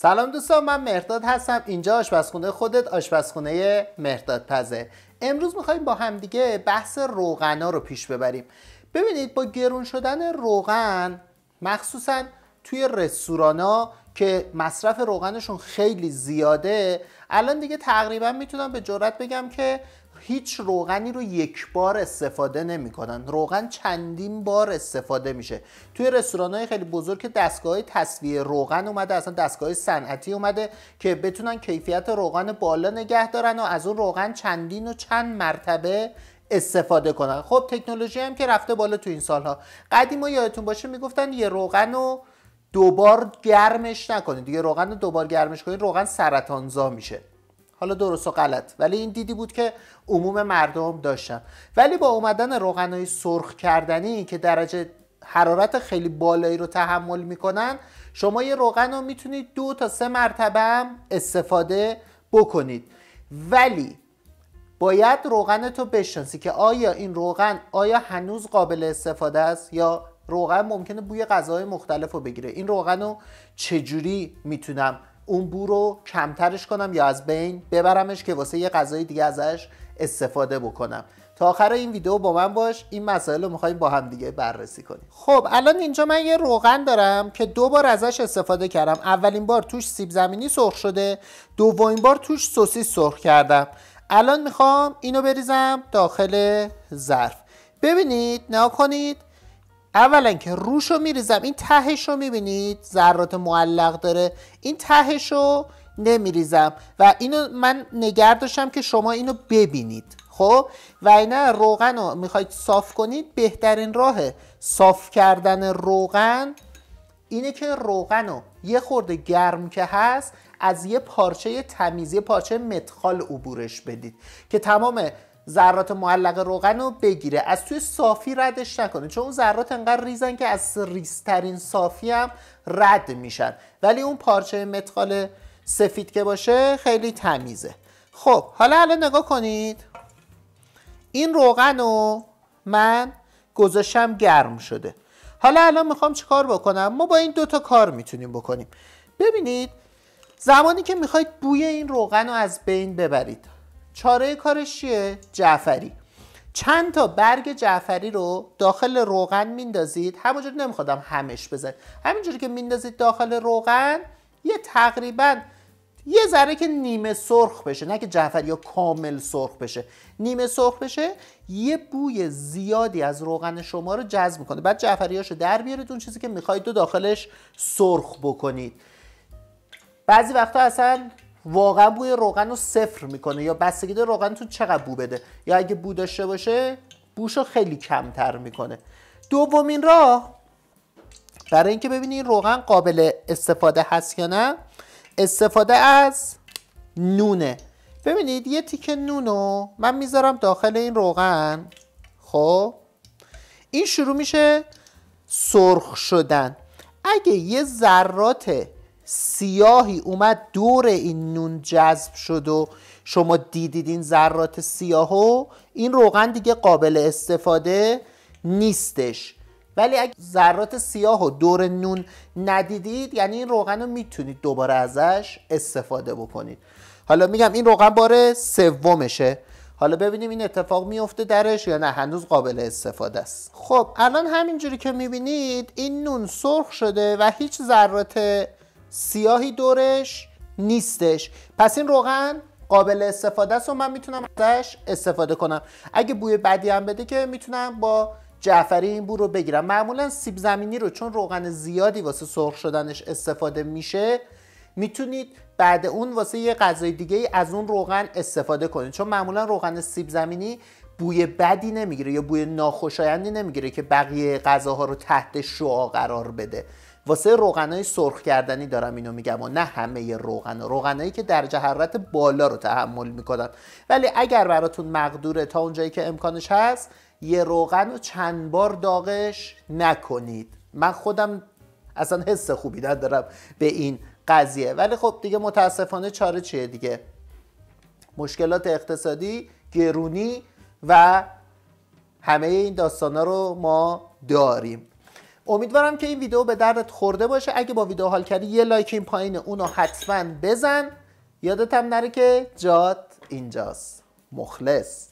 سلام دوستان من مرداد هستم اینجا آشپزخونه خودت آشپزخونه مرداد پزه امروز میخوایم با همدیگه بحث روغنا رو پیش ببریم ببینید با گرون شدن روغن مخصوصا توی رستورانا که مصرف روغنشون خیلی زیاده الان دیگه تقریبا میتونم به جرات بگم که هیچ روغنی رو یک بار استفاده نمیکنن روغن چندین بار استفاده میشه توی رستوران های خیلی بزرگ که دستگاه تصویه روغن اومده اصلا دستگاه صنعتی اومده که بتونن کیفیت روغن بالا نگه دارن و از اون روغن چندین و چند مرتبه استفاده کنن خب تکنولوژی هم که رفته بالا تو این سالها قدیم یادتون باشه میگفتن یه روغن دوبار گرمش نکنید دیگه روغن رو دوبار گرمش کنید روغن سرطانزا میشه حالا درست و غلط ولی این دیدی بود که عموم مردم داشتن ولی با اومدن های سرخ کردنی که درجه حرارت خیلی بالایی رو تحمل میکنن شما یه روغن رو میتونید دو تا سه مرتبه هم استفاده بکنید ولی باید روغن تو بشناسی که آیا این روغن آیا هنوز قابل استفاده است یا روغن ممکنه بوی غذاهای مختلف رو بگیره این روغن رو چجوری میتونم اون بو رو کمترش کنم یا از بین ببرمش که واسه یه غذای دیگه ازش استفاده بکنم تا آخر این ویدیو با من باش این مسائل رو میخوایم با هم دیگه بررسی کنیم خب الان اینجا من یه روغن دارم که دو بار ازش استفاده کردم اولین بار توش سیب زمینی سرخ شده دومین بار توش سوسیس سرخ کردم الان میخوام اینو بریزم داخل ظرف ببینید نه کنید اولا که روش رو میریزم این تهش رو میبینید ذرات معلق داره این تهش رو نمیریزم و اینو من نگر داشتم که شما اینو ببینید خب و اینا روغن رو میخواید صاف کنید بهترین راه صاف کردن روغن اینه که روغن رو یه خورده گرم که هست از یه پارچه تمیزی پارچه متخال عبورش بدید که تمام ذرات معلق روغن رو بگیره از توی صافی ردش نکنه چون اون ذرات انقدر ریزن که از ریزترین صافی هم رد میشن ولی اون پارچه متقال سفید که باشه خیلی تمیزه خب حالا الان نگاه کنید این روغن رو من گذاشتم گرم شده حالا الان میخوام چیکار بکنم ما با این دوتا کار میتونیم بکنیم ببینید زمانی که میخواید بوی این روغن رو از بین ببرید چاره کارش چیه جعفری چند تا برگ جعفری رو داخل روغن میندازید همونجوری نمیخوادم همش بزنید همینجوری که میندازید داخل روغن یه تقریبا یه ذره که نیمه سرخ بشه نه که جعفر یا کامل سرخ بشه نیمه سرخ بشه یه بوی زیادی از روغن شما رو جذب میکنه بعد جعفریاشو در بیارید اون چیزی که میخواید دو داخلش سرخ بکنید بعضی وقتا اصلا واقعا بوی روغن رو صفر میکنه یا بستگی داره تو چقدر بو بده یا اگه بو داشته باشه بوش رو خیلی کمتر میکنه دومین راه برای اینکه ببینید روغن قابل استفاده هست یا نه استفاده از نونه ببینید یه تیکه نونو من میذارم داخل این روغن خب این شروع میشه سرخ شدن اگه یه ذرات سیاهی اومد دور این نون جذب شد و شما دیدید این ذرات سیاهو این روغن دیگه قابل استفاده نیستش ولی اگه ذرات سیاه و دور نون ندیدید یعنی این روغن رو میتونید دوباره ازش استفاده بکنید حالا میگم این روغن بار سومشه حالا ببینیم این اتفاق میفته درش یا نه هنوز قابل استفاده است خب الان همینجوری که میبینید این نون سرخ شده و هیچ ذرات سیاهی دورش نیستش پس این روغن قابل استفاده است و من میتونم ازش استفاده کنم اگه بوی بدی هم بده که میتونم با جعفری این بو رو بگیرم معمولا سیب زمینی رو چون روغن زیادی واسه سرخ شدنش استفاده میشه میتونید بعد اون واسه یه غذای دیگه ای از اون روغن استفاده کنید چون معمولا روغن سیب زمینی بوی بدی نمیگیره یا بوی ناخوشایندی نمیگیره که بقیه غذاها رو تحت شعا قرار بده واسه روغنای سرخ کردنی دارم اینو میگم و نه همه روغن روغنایی که درجه حرارت بالا رو تحمل میکنن ولی اگر براتون مقدوره تا اونجایی که امکانش هست یه روغن رو چند بار داغش نکنید من خودم اصلا حس خوبی ندارم به این قضیه ولی خب دیگه متاسفانه چاره چیه دیگه مشکلات اقتصادی گرونی و همه این داستانا رو ما داریم امیدوارم که این ویدیو به دردت خورده باشه اگه با ویدیو حال کردی یه لایک این پایین اونو حتما بزن یادت هم نره که جات اینجاست مخلص